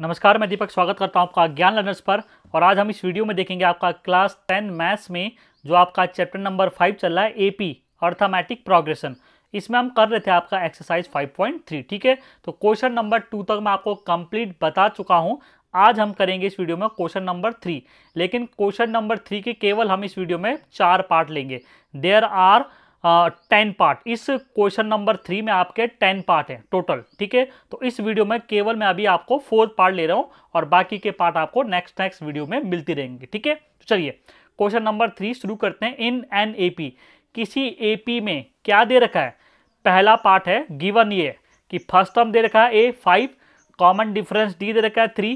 नमस्कार मैं दीपक स्वागत करता हूं आपका ज्ञान लर्नर्स पर और आज हम इस वीडियो में देखेंगे आपका क्लास टेन मैथ्स में जो आपका चैप्टर नंबर फाइव चल रहा है एपी अर्थामेटिक प्रोग्रेशन इसमें हम कर रहे थे आपका एक्सरसाइज 5.3 ठीक है तो क्वेश्चन नंबर टू तक मैं आपको कंप्लीट बता चुका हूँ आज हम करेंगे इस वीडियो में क्वेश्चन नंबर थ्री लेकिन क्वेश्चन नंबर थ्री के केवल हम इस वीडियो में चार पार्ट लेंगे देयर आर टेन पार्ट इस क्वेश्चन नंबर थ्री में आपके टेन पार्ट हैं टोटल ठीक है तो इस वीडियो में केवल मैं अभी आपको फोर्थ पार्ट ले रहा हूँ और बाकी के पार्ट आपको नेक्स्ट नेक्स्ट वीडियो में मिलती रहेंगे ठीक है तो चलिए क्वेश्चन नंबर थ्री शुरू करते हैं इन एन ए पी किसी ए पी में क्या दे रखा है पहला पार्ट है गिवन ये कि फर्स्ट टर्म दे रखा है A five common difference D दे रखा है three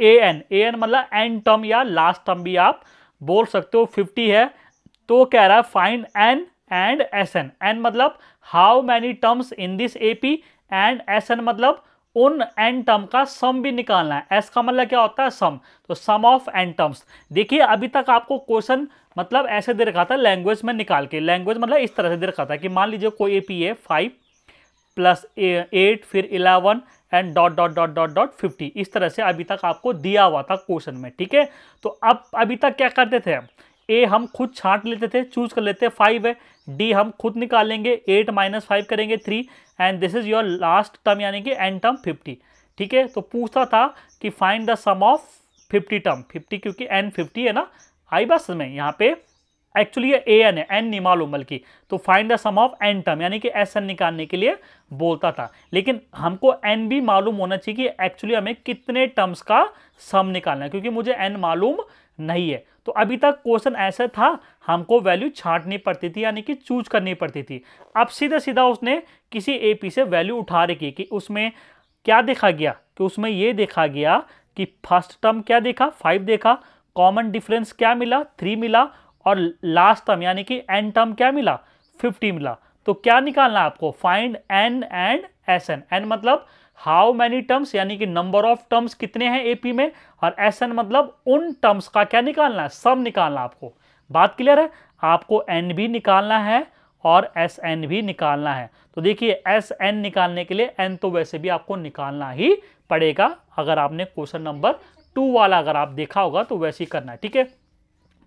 A N A N मतलब एन टर्म या लास्ट टर्म भी आप बोल सकते हो फिफ्टी है तो कह रहा है find N and S N N मतलब how many terms in this A P and S N मतलब उन एन टर्म का सम भी निकालना है एस का मतलब क्या होता है सम तो सम ऑफ एन टर्म्स देखिए अभी तक आपको क्वेश्चन मतलब ऐसे दे रखा था लैंग्वेज में निकाल के लैंग्वेज मतलब इस तरह से दे रखा था कि मान लीजिए कोई ए पी है फाइव प्लस एट फिर eleven and dot dot dot dot dot fifty इस तरह से अभी तक आपको दिया हुआ था क्वेश्चन में ठीक है तो अब अभी तक क्या करते थे ए हम खुद छांट लेते थे चूज कर लेते फाइव है डी हम खुद निकालेंगे एट माइनस फाइव करेंगे three and this is your last term यानी कि एंड टर्म फिफ्टी ठीक है तो पूछता था कि find the sum of fifty term fifty क्योंकि एन फिफ्टी है ना आई बस में यहाँ पे एक्चुअली ये ए एन है एन नहीं मालूम बल्कि तो find the sum of N term यानी कि एस एन निकालने के लिए बोलता था लेकिन हमको एन भी मालूम होना चाहिए कि एक्चुअली हमें कितने टर्म्स का सम निकालना है क्योंकि मुझे एन मालूम नहीं है तो अभी तक क्वेश्चन ऐसा था हमको वैल्यू छांटनी पड़ती थी यानी कि चूज करनी पड़ती थी अब सीधा सीधा उसने किसी ए से वैल्यू उठा रखी कि उसमें क्या देखा गया कि उसमें ये देखा गया कि फर्स्ट टर्म क्या देखा फाइव देखा कॉमन डिफरेंस क्या मिला थ्री मिला और लास्ट टर्म यानी कि एन टर्म क्या मिला फिफ्टी मिला तो क्या निकालना आपको find N and S N N मतलब हाउ मैनी टर्म्स यानी कि नंबर ऑफ टर्म्स कितने हैं एपी में और एस एन मतलब उन टर्म्स का क्या निकालना है सम निकालना आपको बात क्लियर है आपको एन भी निकालना है और एस एन भी निकालना है तो देखिए एस एन निकालने के लिए एन तो वैसे भी आपको निकालना ही पड़ेगा अगर आपने क्वेश्चन नंबर टू वाला अगर आप देखा होगा तो वैसे ही करना है ठीक है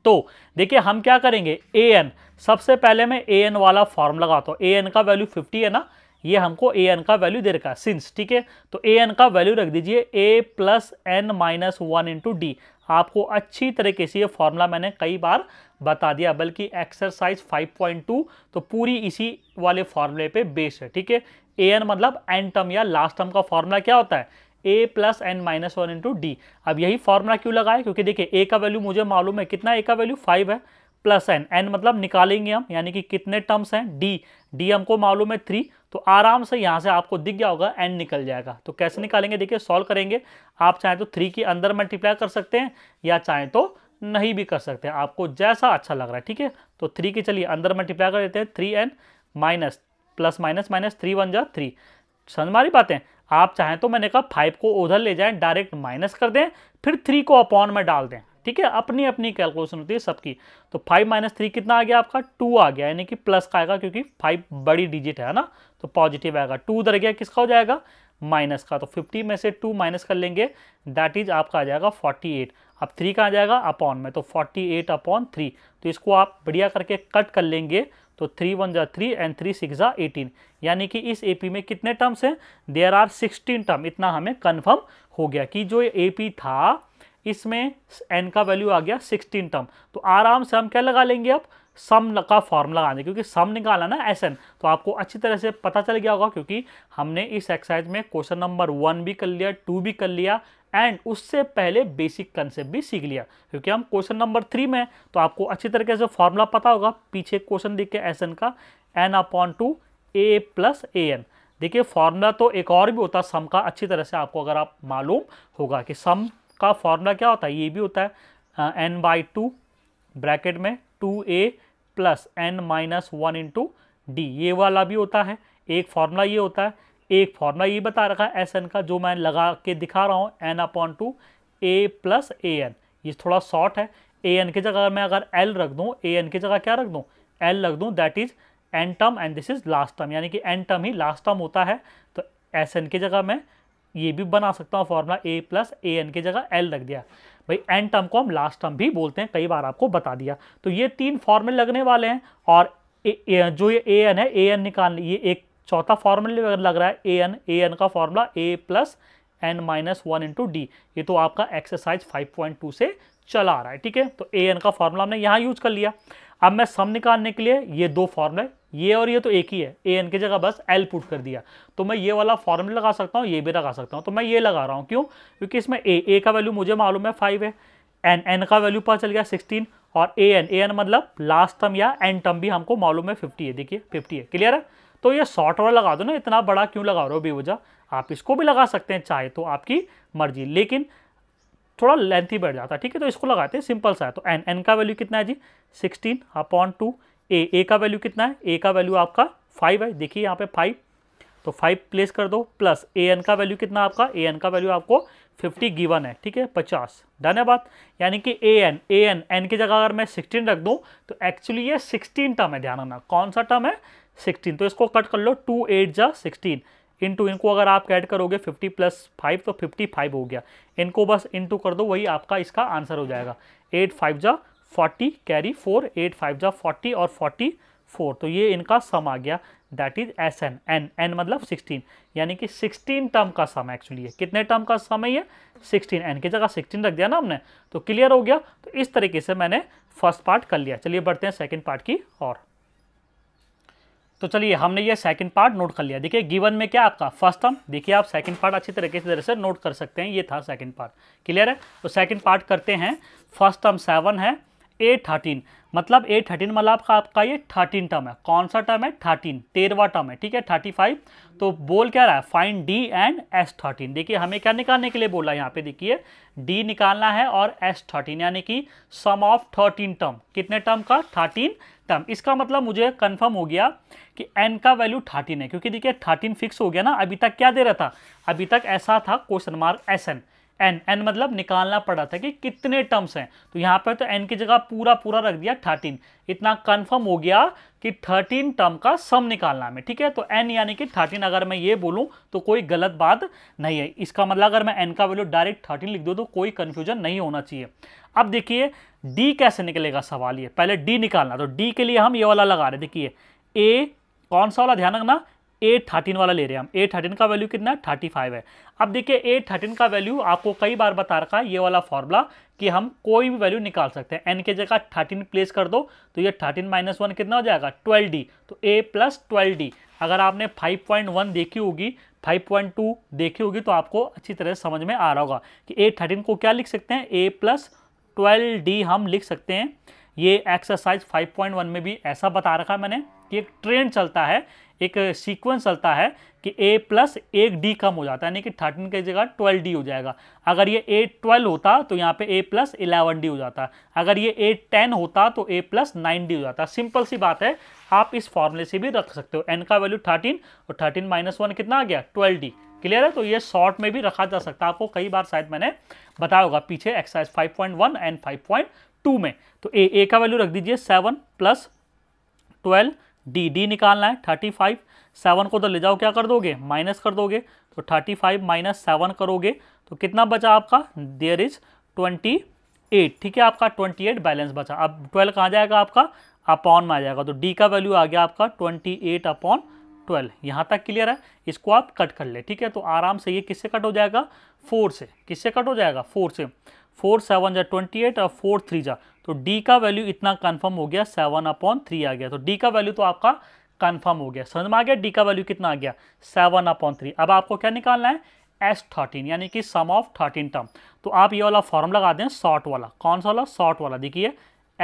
तो देखिए हम क्या करेंगे ए एन सबसे पहले मैं ए एन वाला फॉर्म लगाता हूँ ए एन का वैल्यू फिफ्टी है ना ये हमको ए एन का वैल्यू दे रखा है सिंस ठीक है तो ए एन का वैल्यू रख दीजिए A plus N minus one into D आपको अच्छी तरीके से ये फॉर्मूला मैंने कई बार बता दिया बल्कि एक्सरसाइज 5.2 तो पूरी इसी वाले फॉर्मूले पे बेस है ठीक है ए एन मतलब एन टर्म या लास्ट टर्म का फॉर्मूला क्या होता है A plus N minus one into D अब यही फॉर्मूला क्यों लगाए क्योंकि देखिए ए का वैल्यू मुझे मालूम है कितना ए का वैल्यू फाइव है प्लस एन एन मतलब निकालेंगे हम यानी कि कितने टर्म्स हैं डी डी हमको मालूम है थ्री तो आराम से यहाँ से आपको दिख गया होगा एन निकल जाएगा तो कैसे निकालेंगे देखिए सॉल्व करेंगे आप चाहें तो थ्री के अंदर मल्टीप्लाई कर सकते हैं या चाहें तो नहीं भी कर सकते आपको जैसा अच्छा लग रहा है ठीक है तो थ्री के चलिए अंदर मल्टीप्लाई कर देते हैं three N minus plus minus minus three one जा थ्री समझ मारी बातें आप चाहें तो मैंने कहा फाइव को उधर ले जाएं डायरेक्ट माइनस कर दें फिर थ्री को अपॉन में डाल दें ठीक है अपनी अपनी कैलकुलेशन होती है सबकी तो फाइव माइनस थ्री कितना आ गया आपका टू आ गया यानी कि प्लस का आएगा क्योंकि फाइव बड़ी डिजिट है ना तो पॉजिटिव आएगा टू उधर गया किसका हो जाएगा माइनस का तो फिफ्टी में से टू माइनस कर लेंगे दैट इज आपका आ जाएगा फोर्टी एट अब थ्री का आ जाएगा अपॉन में तो फोर्टी एट अपॉन थ्री तो इसको आप बढ़िया करके कट कर लेंगे तो थ्री वन जा थ्री एंड थ्री सिक्स जा एटीन यानी कि इस एपी में कितने टर्म्स हैं देयर आर सिक्सटीन टर्म इतना हमें कन्फर्म हो गया कि जो एपी था इसमें एन का वैल्यू आ गया सिक्सटीन टर्म तो आराम से हम क्या लगा लेंगे अब सम का फॉर्म लगा क्योंकि सम निकाला ना एस एन तो आपको अच्छी तरह से पता चल गया होगा क्योंकि हमने इस एक्सरसाइज में क्वेश्चन नंबर वन भी कर लिया टू भी कर लिया एंड उससे पहले बेसिक कंसेप्ट भी सीख लिया क्योंकि हम क्वेश्चन नंबर थ्री में तो आपको अच्छी तरीके से फॉर्मूला पता होगा पीछे क्वेश्चन देख के एस एन का एन अपॉन टू ए प्लस ए एन देखिए फॉर्मूला तो एक और भी होता सम का अच्छी तरह से आपको अगर आप मालूम होगा कि सम का फॉर्मूला क्या होता है ये भी होता है एन बाई टू ब्रैकेट में टू ए plus N minus one into D ये वाला भी होता है एक फार्मूला ये होता है एक फार्मूला ये बता रखा है एस एन का जो मैं लगा के दिखा रहा हूँ एन अपॉन टू ए प्लस ए एन ये थोड़ा शॉर्ट है ए एन की जगह मैं अगर एल रख दूँ ए एन की जगह क्या रख दूँ एल रख दूँ that is N term and this is last term यानी कि एन टर्म ही लास्ट टर्म होता है तो एस एन की जगह मैं ये भी बना सकता हूँ formula A plus A N की जगह एल रख दिया भाई एन टर्म को हम लास्ट टर्म भी बोलते हैं कई बार आपको बता दिया तो ये तीन फॉर्मूले लगने वाले हैं और ए, ए, जो ये ए एन है ए एन निकाल ये एक चौथा फॉर्मूले लग रहा है ए एन ए एन का formula A plus N minus one into D ये तो आपका एक्सरसाइज 5.2 से चला आ रहा है ठीक है तो ए एन का फॉर्मूला हमने यहाँ यूज कर लिया अब मैं सम निकालने के लिए ये दो फॉर्मूले ये और ये तो एक ही है ए एन की जगह बस एल पुट कर दिया तो मैं ये वाला फॉर्मूला लगा सकता हूँ ये भी लगा सकता हूँ तो मैं ये लगा रहा हूँ क्यों क्योंकि इसमें ए ए का वैल्यू मुझे मालूम है फाइव है एन एन का वैल्यू पता चल गया सिक्सटीन और ए एन ए एन मतलब लास्ट टर्म या एन टर्म भी हमको मालूम है फिफ्टी है देखिए फिफ्टी है क्लियर है तो ये शॉर्ट वाला लगा दो ना इतना बड़ा क्यों लगा रहे हो बेवजह आप इसको भी लगा सकते हैं चाहे तो आपकी मर्जी लेकिन थोड़ा लेंथी बैठ जाता है ठीक है तो इसको लगाते हैं सिंपल सा है तो एन एन का वैल्यू कितना है जी सिक्सटीन अपॉन टू ए ए का वैल्यू कितना है ए का वैल्यू आपका फाइव है देखिए यहाँ पे फाइव तो फाइव प्लेस कर दो प्लस ए एन का वैल्यू कितना आपका ए एन का वैल्यू आपको फिफ्टी गिवन है ठीक है पचास डन है बात यानी कि A N A N N की जगह अगर मैं सिक्सटीन रख दूँ तो एक्चुअली ये सिक्सटीन टर्म है ध्यान रखना कौन सा टर्म है सिक्सटीन तो इसको कट कर लो टू एट जा सिक्सटीन इनटू इनको अगर आप ऐड करोगे 50 प्लस फाइव तो 55 हो गया इनको बस इनटू कर दो वही आपका इसका आंसर हो जाएगा एट फाइव जा forty carry four eight five जा फोर्टी और फोर्टी फोर तो ये इनका सम आ गया that is S N N N मतलब 16 यानी कि सिक्सटीन टर्म का सम एक्चुअली है कितने टर्म का सम है ये सिक्सटीन एन की जगह सिक्सटीन रख दिया ना हमने तो क्लियर हो गया तो इस तरीके से मैंने फर्स्ट पार्ट कर लिया चलिए बढ़ते हैं सेकेंड पार्ट की और तो चलिए हमने ये सेकंड पार्ट नोट कर लिया देखिए गिवन में क्या आपका फर्स्ट टर्म देखिए आप सेकंड पार्ट अच्छी तरीके से तरह से नोट कर सकते हैं ये था सेकंड पार्ट क्लियर है तो सेकंड पार्ट करते हैं फर्स्ट टर्म सेवन है ए थर्टीन मतलब ए थर्टीन मतलब आपका आपका ये थर्टीन टर्म है कौन सा टर्म है थर्टीन तेरवा टर्म है ठीक है थर्टी फाइव तो बोल क्या रहा है find D and S thirteen देखिए हमें क्या निकालने के लिए बोला है यहाँ पे देखिए डी निकालना है और एस थर्टीन यानी कि सम ऑफ थर्टीन टर्म कितने टर्म का थर्टीन टर्म इसका मतलब मुझे कन्फर्म हो गया कि एन का वैल्यू थर्टीन है क्योंकि देखिए थर्टीन फिक्स हो गया ना अभी तक क्या दे रहा था अभी तक ऐसा था question mark S N N N मतलब निकालना पड़ा था कि कितने टर्म्स हैं तो यहाँ पर तो एन की जगह पूरा पूरा रख दिया थर्टीन इतना कन्फर्म हो गया कि थर्टीन टर्म का सम निकालना हमें ठीक है तो एन यानी कि थर्टीन अगर मैं ये बोलूँ तो कोई गलत बात नहीं है इसका मतलब अगर मैं एन का वैल्यू डायरेक्ट थर्टीन लिख दूँ तो कोई कन्फ्यूजन नहीं होना चाहिए अब देखिए डी कैसे निकलेगा सवाल ये पहले डी निकालना तो डी के लिए हम ये वाला लगा रहे देखिए ए कौन सा वाला ध्यान रखना ए थर्टीन वाला ले रहे हैं हम ए थर्टीन का वैल्यू कितना है थर्टी फाइव है अब देखिए ए थर्टीन का वैल्यू आपको कई बार बता रखा है ये वाला फॉर्मूला कि हम कोई भी वैल्यू निकाल सकते हैं एन के जगह थर्टीन प्लेस कर दो तो ये थर्टीन माइनस वन कितना हो जाएगा ट्वेल्व डी तो ए प्लस ट्वेल्व डी अगर आपने फाइव पॉइंट वन देखी होगी फाइव पॉइंट टू देखी होगी तो आपको अच्छी तरह समझ में आ रहा होगा कि ए थर्टीन को क्या लिख सकते हैं ए प्लस ट्वेल्व डी हम लिख सकते हैं ये एक्सरसाइज 5.1 में भी ऐसा बता रखा है मैंने कि एक ट्रेंड चलता है एक सीक्वेंस चलता है कि ए प्लस एक डी कम हो जाता है यानी कि थर्टीन की जगह ट्वेल्व डी हो जाएगा अगर ये ए ट्वेल्व होता तो यहाँ पे ए प्लस इलेवन डी हो जाता अगर ये ए टेन होता तो ए प्लस नाइन डी हो जाता सिंपल सी बात है आप इस फॉर्मूले से भी रख सकते हो एन का वैल्यू थर्टीन और थर्टीन माइनस वन कितना आ गया ट्वेल्व डी क्लियर है तो ये शॉर्ट में भी रखा जा सकता है आपको कई बार शायद मैंने बताया होगा पीछे exercise five point one and five point two में तो ए ए का वैल्यू रख दीजिए seven plus twelve D D निकालना है थर्टी फाइव सेवन को तो ले जाओ क्या कर दोगे माइनस कर दोगे तो थर्टी फाइव माइनस सेवन करोगे तो कितना बचा आपका देयर इज ट्वेंटी एट ठीक है आपका ट्वेंटी एट बैलेंस बचा अब ट्वेल्व कहाँ जाएगा आपका अपॉन में आ जाएगा तो डी का वैल्यू आ गया आपका ट्वेंटी एट अपॉन ट्वेल्व यहाँ तक क्लियर है इसको आप कट कर ले ठीक है तो आराम से ये किससे कट हो जाएगा फोर से किससे कट हो जाएगा फोर से फोर सेवन जा ट्वेंटी एट और फोर थ्री जा तो डी का वैल्यू इतना कन्फर्म हो गया सेवन अपॉन थ्री आ गया तो डी का वैल्यू तो आपका कन्फर्म हो गया समझ में आ गया डी का वैल्यू कितना आ गया सेवन अपॉन थ्री अब आपको क्या निकालना है एस थर्टीन यानी कि सम ऑफ थर्टीन टर्म तो आप ये वाला फॉर्म लगा दें शॉर्ट वाला कौन सा वाला शॉर्ट वाला देखिए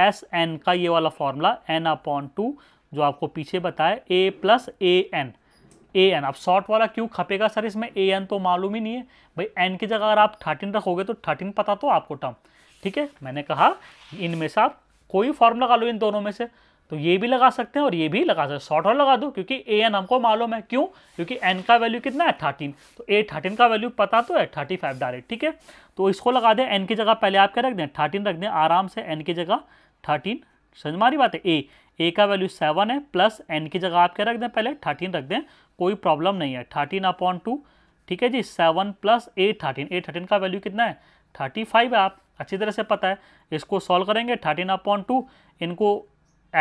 एस एन का ये वाला फॉर्मूला एन अपॉन टू जो आपको पीछे बताया ए plus A N A N अब शॉर्ट वाला क्यों खपेगा सर इसमें ए एन तो मालूम ही नहीं है भाई एन की जगह अगर आप थर्टीन रखोगे तो थर्टीन पता तो आपको टर्म ठीक है मैंने कहा इनमें से आप कोई फॉर्म लगा लो इन दोनों में से तो ये भी लगा सकते हैं और ये भी लगा सकते हैं शॉर्ट और लगा दो क्योंकि ए एन हमको मालूम है क्यों क्योंकि एन का वैल्यू कितना है थर्टीन तो ए थर्टीन का वैल्यू पता तो है थर्टी फाइव डायरेक्ट ठीक है तो इसको लगा दें एन की जगह पहले आप क्या रख दें थर्टीन रख दें आराम से एन की जगह थर्टीन समझ मारी बात है ए ए का वैल्यू सेवन है प्लस एन की जगह आप क्या रख दें पहले थर्टीन रख दें कोई प्रॉब्लम नहीं है थर्टीन अपॉन टू ठीक है जी seven plus A thirteen A thirteen का वैल्यू कितना है थर्टी फाइव है आप अच्छी तरह से पता है इसको सॉल्व करेंगे थर्टीन अपॉन टू इनको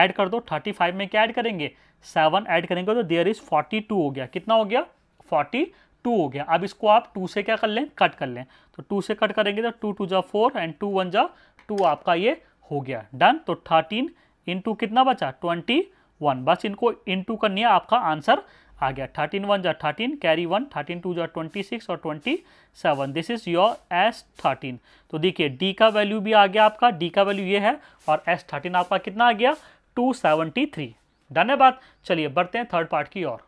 ऐड कर दो थर्टी फाइव में क्या ऐड करेंगे सेवन ऐड करेंगे तो देयर इज़ फोर्टी टू हो गया कितना हो गया फोर्टी टू हो गया अब इसको आप टू से क्या कर लें कट कर लें तो टू से कट करेंगे तो टू टू जा फोर एंड टू वन जा टू आपका ये हो गया डन तो थर्टीन इंटू कितना बचा ट्वेंटी वन बस इनको इंटू करनी है आपका आंसर आ गया थर्टीन वन जा thirteen carry one thirteen two जा ट्वेंटी सिक्स और twenty seven this is your S thirteen तो देखिए डी का वैल्यू भी आ गया आपका डी का वैल्यू ये है और एस थर्टीन आपका कितना आ गया टू सेवनटी थ्री डन है बात चलिए बढ़ते हैं थर्ड पार्ट की ओर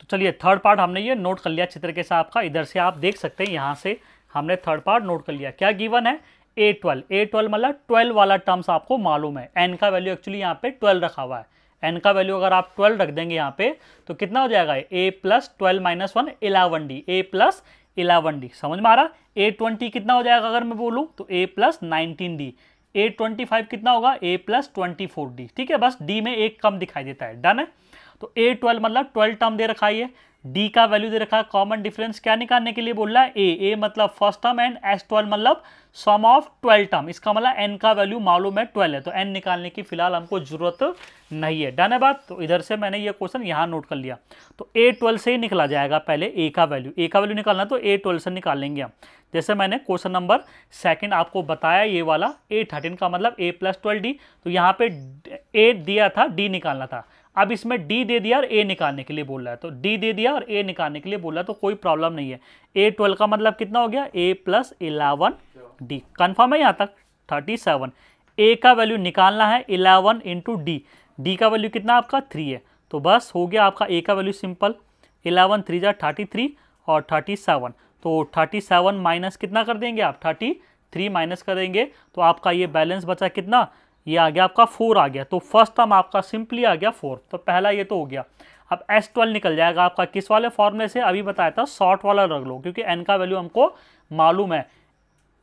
तो चलिए थर्ड पार्ट हमने ये नोट कर लिया चित्र के साथ आपका इधर से आप देख सकते हैं यहाँ से हमने थर्ड पार्ट नोट कर लिया क्या गिवन है ए ट्वेल्व ए ट्वेल्व मतलब ट्वेल्व वाला टर्म्स आपको मालूम है एन का वैल्यू एक्चुअली यहाँ पे ट्वेल्व रखा हुआ है एन का वैल्यू अगर आप ट्वेल्व रख देंगे यहाँ पे तो कितना हो जाएगा A plus twelve minus one eleven D A plus eleven D समझ में आ रहा ए ट्वेंटी कितना हो जाएगा अगर मैं बोलूँ तो a plus nineteen d a twenty five कितना होगा a plus twenty four d ठीक है बस डी में एक कम दिखाई देता है डन है तो ए ट्वेल्व मतलब ट्वेल्व टर्म दे रखा है डी का वैल्यू दे रखा है कॉमन डिफरेंस क्या निकालने के लिए बोल रहा है ए ए मतलब first term and S twelve मतलब सम ऑफ ट्वेल्व टर्म इसका मतलब एन का वैल्यू मालूम है ट्वेल्व है तो एन निकालने की फिलहाल हमको जरूरत नहीं है डन है बात तो इधर से मैंने ये क्वेश्चन यहाँ नोट कर लिया तो ए ट्वेल्व से ही निकला जाएगा पहले ए का वैल्यू ए का वैल्यू निकालना तो ए ट्वेल्व से निकाल लेंगे हम जैसे मैंने क्वेश्चन नंबर सेकंड आपको बताया ये वाला ए थर्टीन का मतलब ए प्लस ट्वेल्व डी तो यहाँ पे ए दिया था डी निकालना था अब इसमें डी दे दिया और ए निकालने के लिए बोल रहा है तो डी दे दिया और ए निकालने के लिए बोल रहा है तो कोई प्रॉब्लम नहीं है ए ट्वेल्व का मतलब कितना हो गया a plus eleven d confirm है यहाँ तक थर्टी सेवन ए का वैल्यू निकालना है इलेवन इंटू डी डी का वैल्यू कितना आपका थ्री है तो बस हो गया आपका ए का वैल्यू सिंपल इलेवन थ्री जार थर्टी थ्री और थर्टी सेवन तो थर्टी सेवन माइनस कितना कर देंगे आप थर्टी थ्री माइनस करेंगे तो आपका ये बैलेंस बचा कितना ये आ गया आपका फोर आ गया तो फर्स्ट टर्म आपका सिंपली आ गया फोर तो पहला ये तो हो गया अब एस ट्वेल्व निकल जाएगा आपका किस वाले फॉर्मूले से अभी बताया था शॉर्ट वाला रख लो क्योंकि एन का वैल्यू हमको मालूम है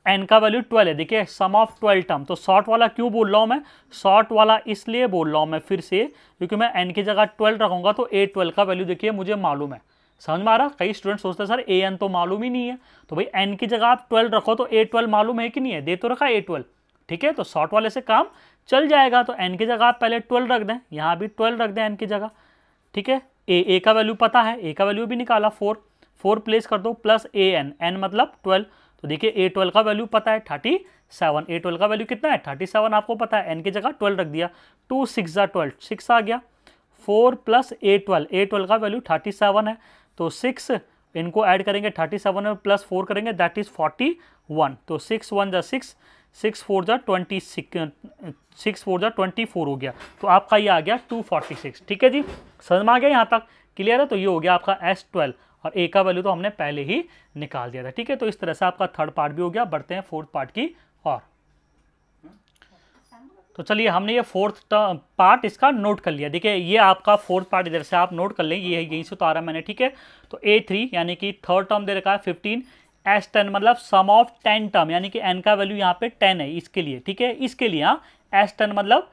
एन का वैल्यू ट्वेल्व है देखिए सम ऑफ ट्वेल्व टर्म तो शॉर्ट वाला क्यों बोल रहा हूँ मैं शॉर्ट वाला इसलिए बोल रहा हूँ मैं फिर से क्योंकि मैं एन की जगह ट्वेल्व रखूँगा तो ए ट्वेल्व का वैल्यू देखिए मुझे मालूम है समझ में आ रहा कई स्टूडेंट सोचते हैं सर ए एन तो मालूम ही नहीं है तो भाई एन की जगह आप ट्वेल्व रखो तो ए ट्वेल्व मालूम है कि नहीं है दे तो रखा ए ट्वेल्व ठीक है तो शॉर्ट वाले से काम चल जाएगा तो एन की जगह आप पहले ट्वेल्व रख दें यहाँ भी ट्वेल्व रख दें एन की जगह ठीक है ए ए का वैल्यू पता है ए का वैल्यू भी निकाला फोर फोर प्लेस कर दो प्लस ए एन एन मतलब ट्वेल्व तो देखिए ए ट्वेल्व का वैल्यू पता है थर्टी सेवन ए ट्वेल्व का वैल्यू कितना है थर्टी सेवन आपको पता है एन की जगह ट्वेल्व रख दिया टू सिक्स ज़ा ट्वेल्व सिक्स आ गया four plus a twelve A twelve का वैल्यू थर्टी सेवन है तो सिक्स इनको ऐड करेंगे थर्टी सेवन प्लस फोर करेंगे दैट इज़ फोर्टी वन तो सिक्स वन ज़ा सिक्स सिक्स फोर ज़ा ट्वेंटी सिक्स फोर ज़ा ट्वेंटी फोर हो गया तो आपका ये आ गया टू फोर्टी सिक्स ठीक है जी समझ में आ गया यहाँ तक क्लियर है तो ये हो गया आपका एस ट्वेल्व और ए का वैल्यू तो हमने पहले ही निकाल दिया था ठीक है तो इस तरह से आपका थर्ड पार्ट भी हो गया बढ़ते हैं फोर्थ पार्ट की और तो चलिए हमने ये फोर्थ पार्ट इसका नोट कर लिया देखिए ये आपका फोर्थ पार्ट इधर से आप नोट कर लें ये यहीं से तो आ रहा मैंने ठीक है तो ए थ्री यानी कि थर्ड टर्म दे रखा है फिफ्टीन एस टेन मतलब सम ऑफ टेन टर्म यानी कि एन का वैल्यू यहाँ पे टेन है इसके लिए ठीक है इसके लिए हाँ एस टेन मतलब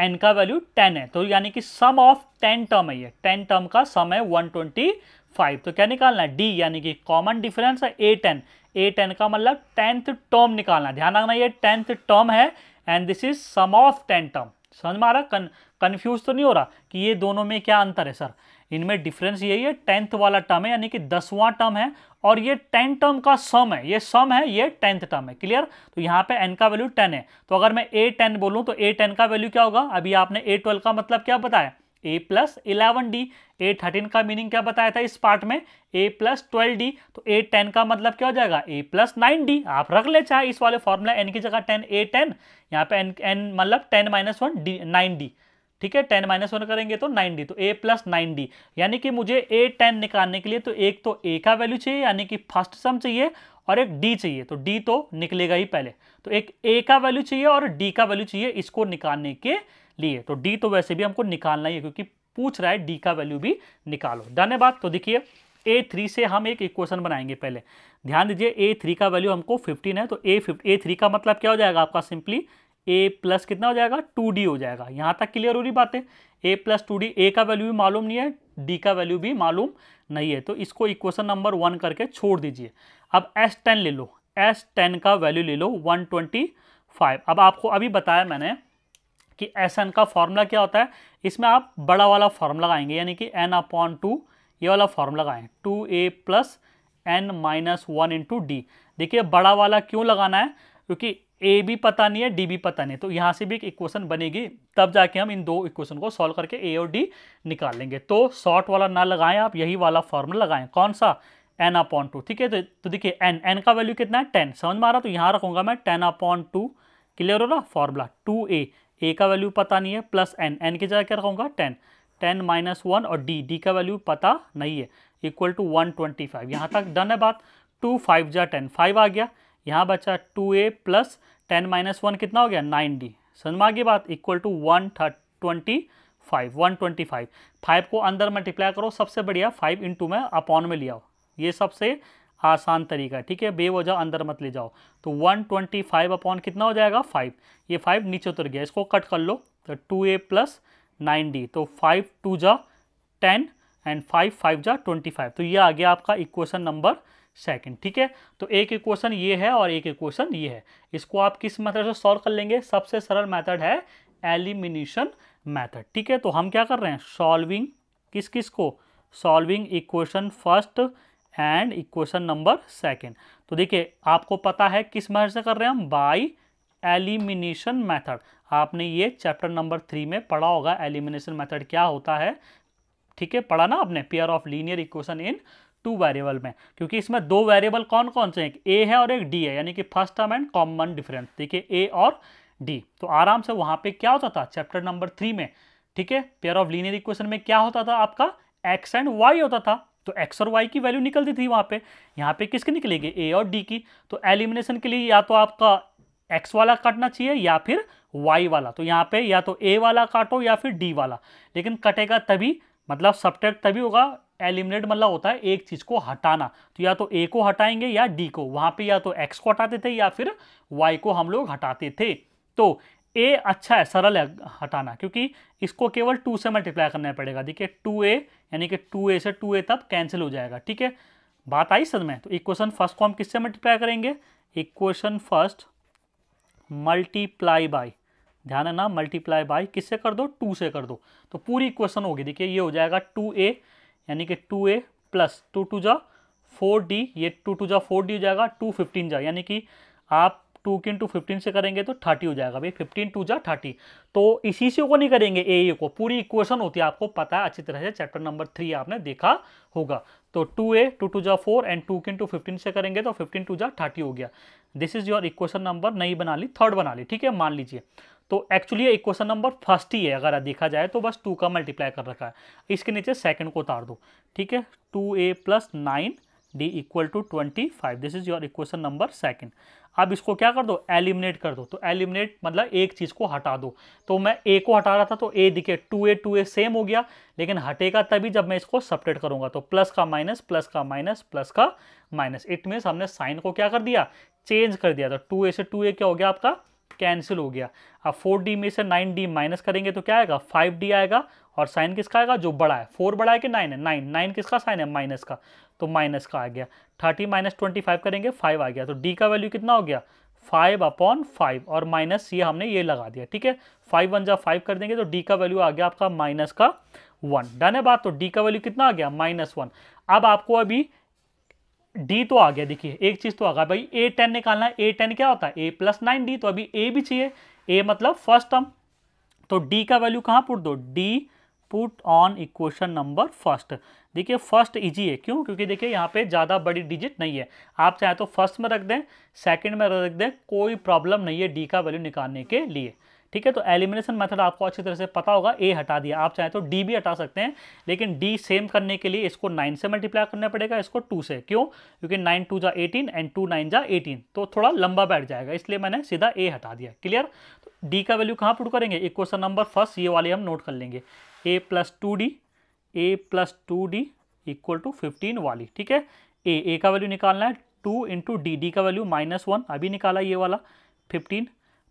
एन का वैल्यू टेन है तो यानी कि सम ऑफ टेन टर्म है ये टेन टर्म का सम है वन ट्वेंटी फाइव तो क्या निकालना है डी यानी कि कॉमन डिफरेंस है ए टेन ए टेन का मतलब टेंथ टर्म निकालना ध्यान रखना ये टेंथ टर्म है and this is sum of ten term समझ में आ रहा कन्फ्यूज तो नहीं हो रहा कि ये दोनों में क्या अंतर है सर इनमें डिफरेंस यही है टेंथ वाला टर्म है यानी कि दसवां टर्म है और ये टेन टर्म का सम है ये सम है ये टेंथ टर्म है क्लियर तो यहाँ पे एन का वैल्यू टेन है तो अगर मैं ए टेन बोलूँ तो ए टेन का वैल्यू क्या होगा अभी आपने ए ट्वेल्व का मतलब क्या बताया ए plus eleven D a thirteen का मीनिंग क्या बताया था इस पार्ट में ए प्लस ट्वेल्व डी तो ए टेन का मतलब क्या हो जाएगा ए प्लस नाइन डी आप रख ले चाहे इस वाले फॉर्मूला एन की जगह टेन ए टेन यहाँ पे एन एन मतलब ten minus one d nine d ठीक है टेन माइनस वन करेंगे तो नाइन डी तो ए प्लस नाइन डी यानी कि मुझे ए टेन निकालने के लिए तो एक तो ए का वैल्यू चाहिए यानी कि फर्स्ट सम चाहिए और एक डी चाहिए तो डी तो निकलेगा ही पहले तो एक ए का वैल्यू चाहिए और डी का वैल्यू चाहिए इसको निकालने के लिए तो डी तो वैसे भी हमको निकालना ही है क्योंकि पूछ रहा है डी का वैल्यू भी निकालो धन्यवाद तो देखिए ए थ्री से हम एक इक्वेशन बनाएंगे पहले ध्यान दीजिए ए थ्री का वैल्यू हमको फिफ्टीन है तो ए फिफ्ट ए थ्री का मतलब क्या हो जाएगा आपका सिंपली ए प्लस कितना हो जाएगा टू डी हो जाएगा यहाँ तक क्लियर हो रही बातें a plus two d a का वैल्यू भी मालूम नहीं है डी का वैल्यू भी मालूम नहीं है तो इसको इक्वेशन नंबर वन करके छोड़ दीजिए अब एस टेन ले लो एस टेन का वैल्यू ले लो वन ट्वेंटी फाइव अब आपको अभी बताया मैंने कि एस एन का फॉर्मूला क्या होता है इसमें आप बड़ा वाला फॉर्म लगाएंगे यानी कि एन अपॉन टू ये वाला फॉर्म लगाएं टू ए plus N minus one into d देखिए बड़ा वाला क्यों लगाना है क्योंकि ए भी पता नहीं है डी भी पता नहीं तो यहाँ से भी एक इक्वेशन बनेगी तब जाके हम इन दो इक्वेशन को सॉल्व करके ए और डी निकाल लेंगे तो शॉर्ट वाला ना लगाएं आप यही वाला फॉर्मूला लगाएं कौन सा एन अपॉन टू ठीक है तो, तो देखिए एन एन का वैल्यू कितना है टेन समझ में आ रहा तो यहाँ रखूँगा मैं टेन अपॉन टू क्लियर हो रहा फॉर्मूला टू ए ए का वैल्यू पता नहीं है प्लस एन एन की जगह क्या रखूँगा टेन टेन माइनस वन और डी डी का वैल्यू पता नहीं है equal to one twenty five यहाँ तक डन है बात टू फाइव जा टेन फाइव आ गया यहाँ बचा टू ए प्लस टेन माइनस वन कितना हो गया नाइन डी समझ की बात equal to one twenty five one twenty five five को अंदर मल्टीप्लाई करो सबसे बढ़िया फाइव टू में अपॉन में लिया आओ ये सबसे आसान तरीका ठीक है बेवजह अंदर मत ले जाओ तो वन ट्वेंटी फाइव अपॉन कितना हो जाएगा फाइव ये फाइव नीचे उतर गया इसको कट कर लो तो टू ए प्लस नाइन डी तो फाइव टू जा टेन एंड फाइव फाइव जा ट्वेंटी फाइव तो ये आ गया आपका इक्वेशन नंबर सेकंड ठीक है तो एक इक्वेशन ये है और एक इक्वेशन ये है इसको आप किस मेथड से सॉल्व कर लेंगे सबसे सरल मेथड है एलिमिनेशन मेथड ठीक है तो हम क्या कर रहे हैं सॉल्विंग किस किस को solving equation first and equation number second तो देखिए आपको पता है किस मेथड से कर रहे हैं हम बाई एलिमिनेशन मैथड आपने ये चैप्टर नंबर थ्री में पढ़ा होगा एलिमिनेशन मैथड क्या होता है ठीक है पढ़ा ना आपने pair of linear equation in two variable में क्योंकि इसमें दो वेरिएबल कौन कौन से हैं एक ए है और एक डी है यानी कि first term and common difference देखिए ए और डी तो आराम से वहां पे क्या होता था चैप्टर नंबर थ्री में ठीक है पेयर ऑफ लीनियर इक्वेशन में क्या होता था आपका एक्स एंड वाई होता था तो एक्स और वाई की वैल्यू निकलती थी वहां पर यहाँ पे किसकी निकलेगी ए और डी की तो एलिमिनेशन के लिए या तो आपका एक्स वाला काटना चाहिए या फिर वाई वाला तो यहाँ पे या तो ए वाला काटो या फिर डी वाला लेकिन कटेगा तभी मतलब सब्टेक्ट तभी होगा एलिमिनेट मतलब होता है एक चीज़ को हटाना तो या तो ए को हटाएंगे या डी को वहां पे या तो एक्स को हटाते थे या फिर वाई को हम लोग हटाते थे तो ए अच्छा है सरल है हटाना क्योंकि इसको केवल टू से मल्टीप्लाई करना पड़ेगा देखिए टू ए यानी कि टू ए से टू ए तब कैंसिल हो जाएगा ठीक है बात आई सर में तो इक्वेशन फर्स्ट को हम किससे मल्टीप्लाई करेंगे इक्वेशन फर्स्ट मल्टीप्लाई बाई ध्यान है ना मल्टीप्लाई बाई किससे कर दो टू से कर दो तो पूरी इक्वेशन होगी देखिए ये हो जाएगा टू ए यानी कि टू ए प्लस टू टू जा फोर डी ये टू टू जा फोर डी हो जाएगा टू फिफ्टीन जा यानी कि आप टू के इंटू फिफ्टीन से करेंगे तो थर्टी हो जाएगा भाई फिफ्टीन टू जा थर्टी तो इसी से को नहीं करेंगे ए ए को पूरी इक्वेशन होती है आपको पता है अच्छी तरह से चैप्टर नंबर थ्री आपने देखा होगा तो टू ए टू टू जा फोर एंड टू के इंटू फिफ्टीन से करेंगे तो फिफ्टीन टू जा थर्टी हो गया this is your equation number नहीं बना ली थर्ड बना ली ठीक है मान लीजिए तो एक्चुअली ये इक्वेशन नंबर फर्स्ट ही है अगर देखा जाए तो बस टू का मल्टीप्लाई कर रखा है इसके नीचे सेकंड को उतार दो ठीक है two A plus nine d equal to twenty five this is your equation number second अब इसको क्या कर दो एलिमिनेट कर दो तो एलिमिनेट मतलब एक चीज़ को हटा दो तो मैं ए को हटा रहा था तो ए दिखे two a two a same हो गया लेकिन हटेगा तभी जब मैं इसको सपरेट करूंगा तो प्लस का माइनस प्लस का माइनस प्लस का माइनस इट मीन्स हमने साइन को क्या कर दिया चेंज कर दिया तो टू ए से टू ए क्या हो गया आपका कैंसिल हो गया अब फोर डी में से नाइन डी माइनस करेंगे तो क्या आएगा फाइव डी आएगा और साइन किसका आएगा जो बड़ा है फोर बड़ा है कि नाइन है नाइन नाइन किसका साइन है माइनस का तो माइनस का आ गया थर्टी माइनस ट्वेंटी फाइव करेंगे फाइव आ गया तो डी का वैल्यू कितना हो गया फाइव अपॉन फाइव और माइनस ये हमने ये लगा दिया ठीक है फाइव वन जा फाइव कर देंगे तो डी का वैल्यू आ गया आपका माइनस का वन डन है बात तो डी का वैल्यू कितना आ गया माइनस वन अब आपको अभी डी तो आ गया देखिए एक चीज़ तो आ गया भाई ए टेन निकालना है ए टेन क्या होता है ए प्लस नाइन डी तो अभी ए भी चाहिए ए मतलब फर्स्ट टर्म तो डी का वैल्यू कहाँ पुट दो d put on equation number first देखिए फर्स्ट इजी है क्यों क्योंकि देखिए यहाँ पे ज़्यादा बड़ी डिजिट नहीं है आप चाहे तो फर्स्ट में रख दें सेकंड में रख दें कोई प्रॉब्लम नहीं है डी का वैल्यू निकालने के लिए ठीक है तो एलिमिनेशन मेथड आपको अच्छी तरह से पता होगा ए हटा दिया आप चाहें तो डी भी हटा सकते हैं लेकिन डी सेम करने के लिए इसको नाइन से मल्टीप्लाई करना पड़ेगा इसको टू से क्यों क्योंकि नाइन टू जा एटीन एंड टू नाइन जा एटीन तो थोड़ा लंबा बैठ जाएगा इसलिए मैंने सीधा ए हटा दिया क्लियर तो डी का वैल्यू कहाँ पुट करेंगे इक्वेशन नंबर फर्स्ट ये वाले हम नोट कर लेंगे a plus two d A plus two d equal to fifteen वाली ठीक है ए ए का वैल्यू निकालना है टू इंटू डी डी का वैल्यू माइनस वन अभी निकाला ये वाला फिफ्टीन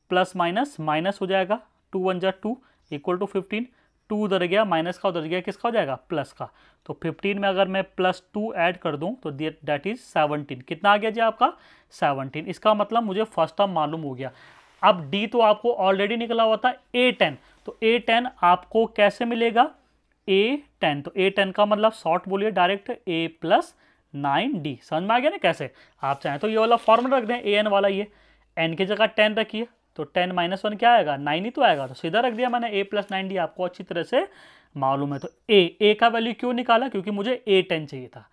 प्लस माइनस माइनस हो जाएगा टू वन जा two equal to fifteen two उधर गया माइनस का उधर गया किसका हो जाएगा प्लस का तो फिफ्टीन में अगर मैं प्लस टू ऐड कर दूँ तो दैट इज़ सेवनटीन कितना आ गया जी आपका सेवनटीन इसका मतलब मुझे फर्स्ट टर्म मालूम हो गया अब डी तो आपको ऑलरेडी निकला हुआ था ए टेन तो ए टेन आपको कैसे मिलेगा ए टेन तो ए टेन का मतलब शॉर्ट बोलिए direct a plus nine d समझ में आ गया ना कैसे आप चाहें तो ये वाला फॉर्मूला रख दें ए एन वाला ये एन की जगह टेन रखिए तो टेन माइनस वन क्या आएगा नाइन ही तो आएगा तो सीधा रख दिया मैंने ए प्लस नाइन डी आपको अच्छी तरह से मालूम है तो ए ए का वैल्यू क्यों निकाला क्योंकि मुझे ए टेन चाहिए था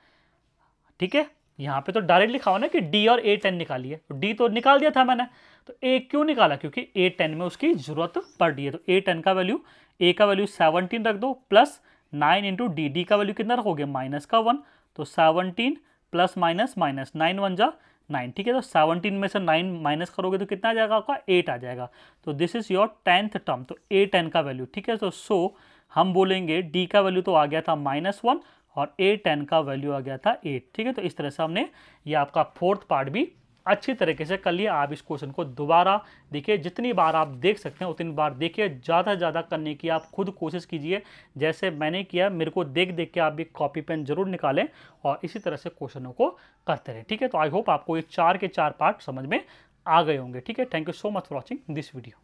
ठीक है यहाँ पे तो डायरेक्ट लिखा हुआ ना कि डी और ए टेन निकालिए तो डी तो निकाल दिया था मैंने तो ए क्यों निकाला क्योंकि ए टेन में उसकी जरूरत पड़ रही है तो ए टेन का वैल्यू ए का वैल्यू सेवनटीन रख दो plus nine into d d का वैल्यू कितना रखोगे माइनस का वन तो seventeen plus minus minus nine one जा नाइन ठीक है तो सेवनटीन में से नाइन माइनस करोगे तो कितना आ जाएगा आपका एट आ जाएगा तो this is your tenth term तो ए टेन का वैल्यू ठीक है तो सो हम बोलेंगे डी का वैल्यू तो आ गया था माइनस वन और ए टेन का वैल्यू आ गया था एट ठीक है तो इस तरह से हमने ये आपका फोर्थ पार्ट भी अच्छी तरीके से कर लिए आप इस क्वेश्चन को दोबारा देखिए जितनी बार आप देख सकते हैं उतनी बार देखिए ज़्यादा से ज़्यादा करने की आप खुद कोशिश कीजिए जैसे मैंने किया मेरे को देख देख के आप भी कॉपी पेन जरूर निकालें और इसी तरह से क्वेश्चनों को करते रहें ठीक है तो आई होप आपको ये चार के चार पार्ट समझ में आ गए होंगे ठीक है thank you so much for watching this video